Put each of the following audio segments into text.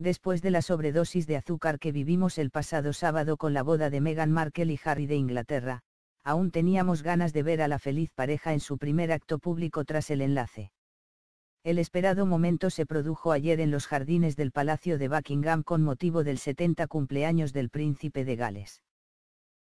después de la sobredosis de azúcar que vivimos el pasado sábado con la boda de Meghan Markle y Harry de Inglaterra, aún teníamos ganas de ver a la feliz pareja en su primer acto público tras el enlace. El esperado momento se produjo ayer en los jardines del Palacio de Buckingham con motivo del 70 cumpleaños del príncipe de Gales.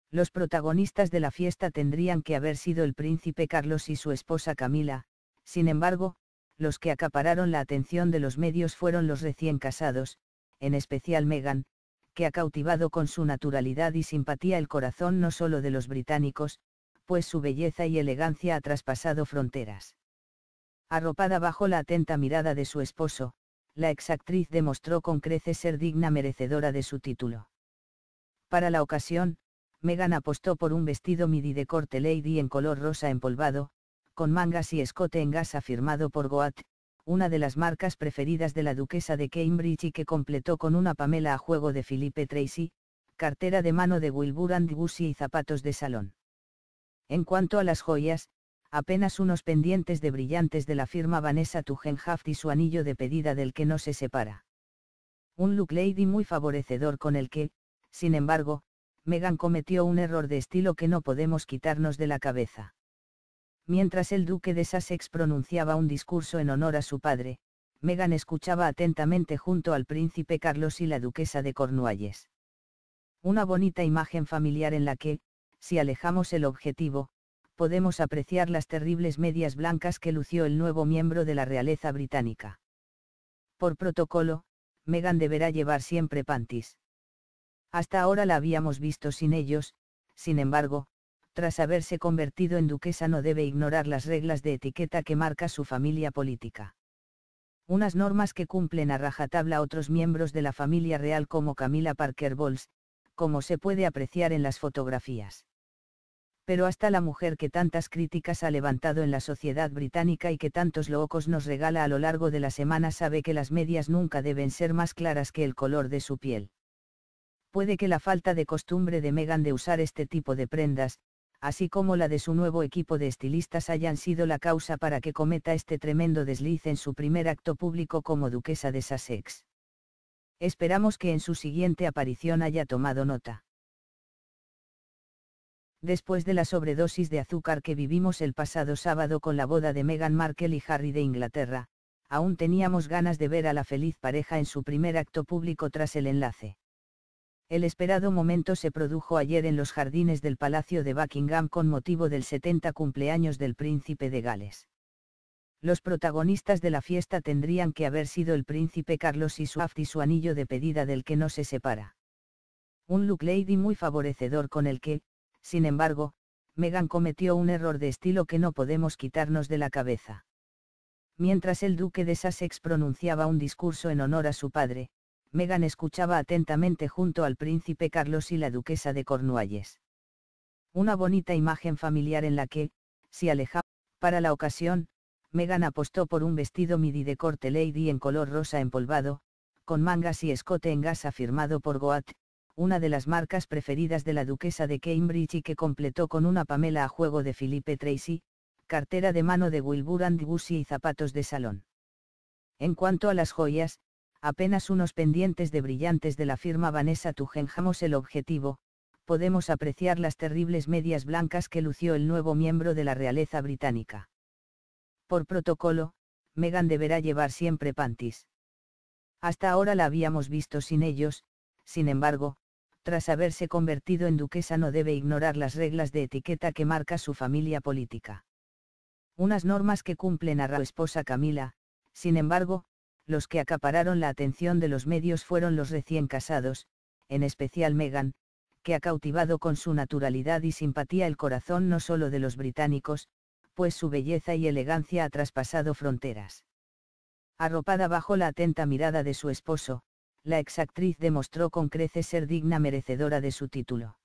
Los protagonistas de la fiesta tendrían que haber sido el príncipe Carlos y su esposa Camila, sin embargo, los que acapararon la atención de los medios fueron los recién casados, en especial Meghan, que ha cautivado con su naturalidad y simpatía el corazón no solo de los británicos, pues su belleza y elegancia ha traspasado fronteras. Arropada bajo la atenta mirada de su esposo, la exactriz demostró con creces ser digna merecedora de su título. Para la ocasión, Meghan apostó por un vestido midi de corte lady en color rosa empolvado, con mangas y escote en gasa firmado por Goat, una de las marcas preferidas de la duquesa de Cambridge y que completó con una pamela a juego de Felipe Tracy, cartera de mano de Wilbur and Gussie y zapatos de salón. En cuanto a las joyas, apenas unos pendientes de brillantes de la firma Vanessa Tugenhaft y su anillo de pedida del que no se separa. Un look lady muy favorecedor con el que, sin embargo, Meghan cometió un error de estilo que no podemos quitarnos de la cabeza. Mientras el duque de Sussex pronunciaba un discurso en honor a su padre, Meghan escuchaba atentamente junto al príncipe Carlos y la duquesa de Cornualles. Una bonita imagen familiar en la que, si alejamos el objetivo, podemos apreciar las terribles medias blancas que lució el nuevo miembro de la realeza británica. Por protocolo, Meghan deberá llevar siempre pantis. Hasta ahora la habíamos visto sin ellos, sin embargo, tras haberse convertido en duquesa no debe ignorar las reglas de etiqueta que marca su familia política. Unas normas que cumplen a rajatabla otros miembros de la familia real como Camila Parker Bowles, como se puede apreciar en las fotografías. Pero hasta la mujer que tantas críticas ha levantado en la sociedad británica y que tantos locos nos regala a lo largo de la semana sabe que las medias nunca deben ser más claras que el color de su piel puede que la falta de costumbre de Meghan de usar este tipo de prendas, así como la de su nuevo equipo de estilistas hayan sido la causa para que cometa este tremendo desliz en su primer acto público como duquesa de Sussex. Esperamos que en su siguiente aparición haya tomado nota. Después de la sobredosis de azúcar que vivimos el pasado sábado con la boda de Meghan Markle y Harry de Inglaterra, aún teníamos ganas de ver a la feliz pareja en su primer acto público tras el enlace. El esperado momento se produjo ayer en los jardines del Palacio de Buckingham con motivo del 70 cumpleaños del príncipe de Gales. Los protagonistas de la fiesta tendrían que haber sido el príncipe Carlos y su y su anillo de pedida del que no se separa. Un look lady muy favorecedor con el que, sin embargo, Meghan cometió un error de estilo que no podemos quitarnos de la cabeza. Mientras el duque de Sussex pronunciaba un discurso en honor a su padre, Megan escuchaba atentamente junto al príncipe Carlos y la duquesa de Cornualles. Una bonita imagen familiar en la que, si alejaba, para la ocasión, Megan apostó por un vestido midi de corte lady en color rosa empolvado, con mangas y escote en gasa firmado por Goat, una de las marcas preferidas de la duquesa de Cambridge y que completó con una pamela a juego de Felipe Tracy, cartera de mano de Wilbur and Gussie y zapatos de salón. En cuanto a las joyas, apenas unos pendientes de brillantes de la firma Vanessa Tujenjamos el objetivo, podemos apreciar las terribles medias blancas que lució el nuevo miembro de la realeza británica. Por protocolo, Meghan deberá llevar siempre pantis. Hasta ahora la habíamos visto sin ellos, sin embargo, tras haberse convertido en duquesa no debe ignorar las reglas de etiqueta que marca su familia política. Unas normas que cumplen a la esposa Camila, sin embargo, los que acapararon la atención de los medios fueron los recién casados, en especial Meghan, que ha cautivado con su naturalidad y simpatía el corazón no solo de los británicos, pues su belleza y elegancia ha traspasado fronteras. Arropada bajo la atenta mirada de su esposo, la exactriz demostró con creces ser digna merecedora de su título.